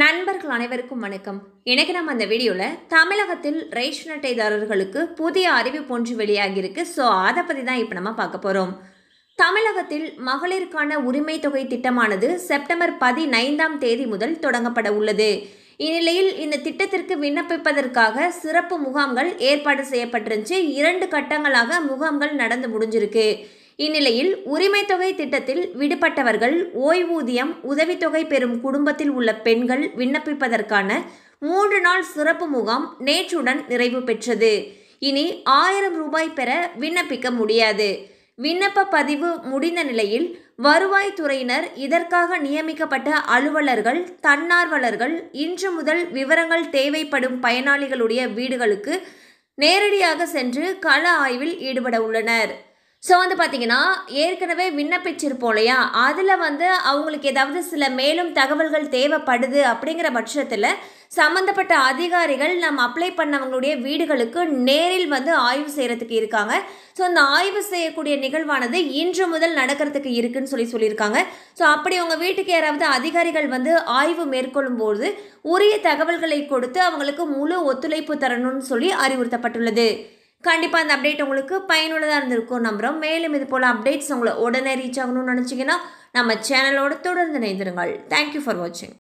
நண்பர்கள் அனைவருக்கும் வணக்கம் இன்றைக்கி நம்ம அந்த வீடியோவில் தமிழகத்தில் ரேஷன் அட்டைதாரர்களுக்கு புதிய அறிவிப்பு ஒன்று வெளியாகியிருக்கு ஸோ அதை பற்றி தான் இப்போ நம்ம பார்க்க போகிறோம் தமிழகத்தில் மகளிருக்கான உரிமை தொகை திட்டமானது செப்டம்பர் பதினைந்தாம் தேதி முதல் தொடங்கப்பட உள்ளது இந்நிலையில் இந்த திட்டத்திற்கு விண்ணப்பிப்பதற்காக சிறப்பு முகாம்கள் ஏற்பாடு செய்யப்பட்டிருந்து இரண்டு கட்டங்களாக முகாம்கள் நடந்து முடிஞ்சிருக்கு இந்நிலையில் உரிமை தொகை திட்டத்தில் விடுபட்டவர்கள் ஓய்வூதியம் உதவித்தொகை பெறும் குடும்பத்தில் உள்ள பெண்கள் விண்ணப்பிப்பதற்கான மூன்று நாள் சிறப்பு முகாம் நேற்றுடன் நிறைவு பெற்றது இனி ஆயிரம் ரூபாய் பெற விண்ணப்பிக்க முடியாது விண்ணப்ப பதிவு முடிந்த நிலையில் வருவாய்த்துறையினர் இதற்காக நியமிக்கப்பட்ட அலுவலர்கள் தன்னார்வலர்கள் இன்று முதல் விவரங்கள் தேவைப்படும் பயனாளிகளுடைய வீடுகளுக்கு நேரடியாக சென்று கள ஆய்வில் ஈடுபட உள்ளனர் ஸோ வந்து பார்த்திங்கன்னா ஏற்கனவே விண்ணப்பிச்சிருப்போம் இல்லையா அதில் வந்து அவங்களுக்கு ஏதாவது சில மேலும் தகவல்கள் தேவைப்படுது அப்படிங்கிற பட்சத்தில் சம்மந்தப்பட்ட அதிகாரிகள் நம்ம அப்ளை பண்ணவங்களுடைய வீடுகளுக்கு நேரில் வந்து ஆய்வு செய்கிறதுக்கு இருக்காங்க ஸோ அந்த ஆய்வு செய்யக்கூடிய நிகழ்வானது இன்று முதல் நடக்கிறதுக்கு இருக்குன்னு சொல்லி சொல்லியிருக்காங்க ஸோ அப்படி உங்கள் வீட்டுக்கு யாராவது அதிகாரிகள் வந்து ஆய்வு மேற்கொள்ளும் போது உரிய தகவல்களை கொடுத்து அவங்களுக்கு முழு ஒத்துழைப்பு தரணும்னு சொல்லி அறிவுறுத்தப்பட்டுள்ளது கண்டிப்பாக இந்த அப்டேட் உங்களுக்கு பயனுள்ளதாக இருந்திருக்கும் நம்புகிறோம் மேலும் இது போல் அப்டேட்ஸ் உங்களை உடனே ரீச் ஆகணும்னு நினச்சிங்கன்னா நம்ம சேனலோட தொடர்ந்து இணைந்திருங்கள் தேங்க்யூ ஃபார் வாட்சிங்